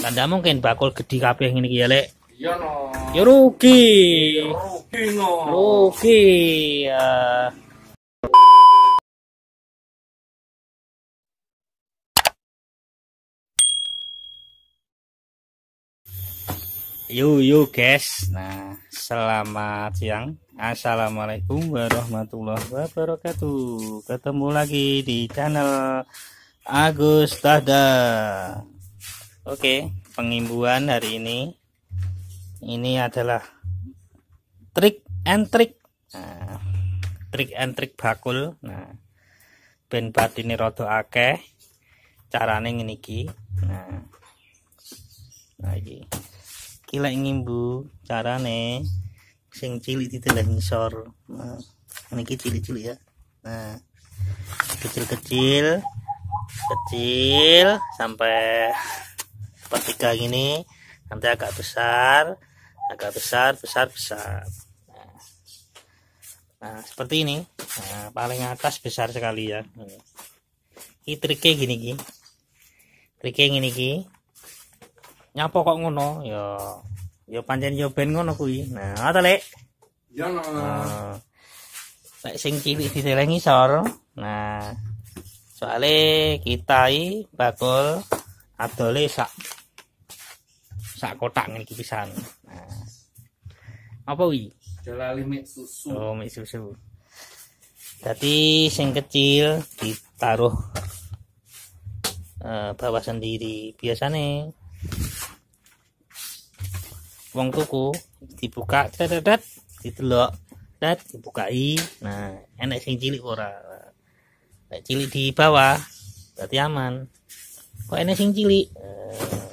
Tanda mungkin bakul gede kabeh yang ini ya, Lek. Iya no. Ya rugi. Ya rugi no. Rugi. Ya. Yo yo guys. Nah, selamat siang. Assalamualaikum warahmatullahi wabarakatuh. Ketemu lagi di channel Agus Tada. Oke, pengimbuan hari ini ini adalah trik and trik. Nah, trik and trik bakul. Nah, ben batine rada akeh. Carane ngene iki. Nah. lagi nah iki. Iki lek ngimbu carane sing cilik ditelah ngisor. Nah, niki cilik-cilik ya. Nah, kecil-kecil kecil sampai tiga gini nanti agak besar agak besar besar besar nah, nah, seperti ini nah, paling atas besar sekali ya ini triknya gini ki triknya gini ki nyapa kok ngono yo ya, yo ya panjen yo ya ben ngono kui nah ada lek ya no nah, lek sing cilik ditelengi sor nah soale kita i bakul adole sak sak kotak ngene iki pisan. Apa wi? Jalali mik susu. Oh, mik susu. Jadi sing kecil ditaruh uh, bawah sendiri biasanya wong tuku dibuka dadat ditelok tet dibukai nah enak sing cilik ora nek cilik di bawah berarti aman kok enak sing cilik uh,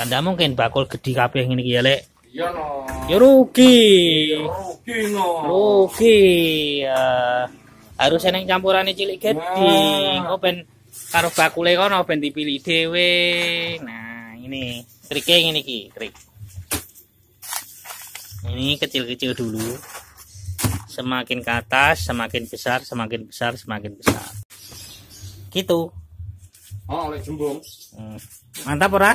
Gak mungkin bakul gede kabeh ngene iki ya, Lek. Iya no. Ya rugi. Ya rugi no. Rugi. Ya. Harus eneng campurane cilik gede. Engko nah. ben karo bakule kono ben dipilih dhewe. Nah, ini triknya ngene iki, trik. Ini kecil-kecil dulu. Semakin ke atas, semakin besar, semakin besar, semakin besar. Gitu. Oh, oleh jembung. Hmm. Mantap ora?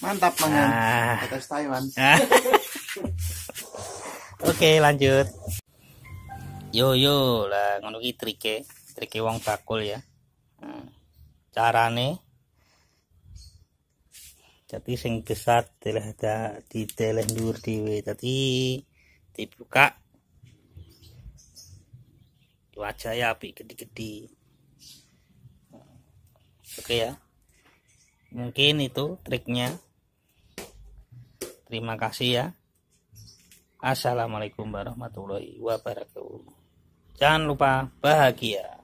Mantap banget Ah. Atas Taiwan. Ah. Oke, lanjut. Yo yo lah ngono trike, trike wong bakul ya. Hmm. Carane jadi sing besar telah ada di teleh dhuwur diwe tadi dibuka wajah ya api gede-gede hmm. oke ya mungkin itu triknya Terima kasih ya. Assalamualaikum warahmatullahi wabarakatuh. Jangan lupa bahagia.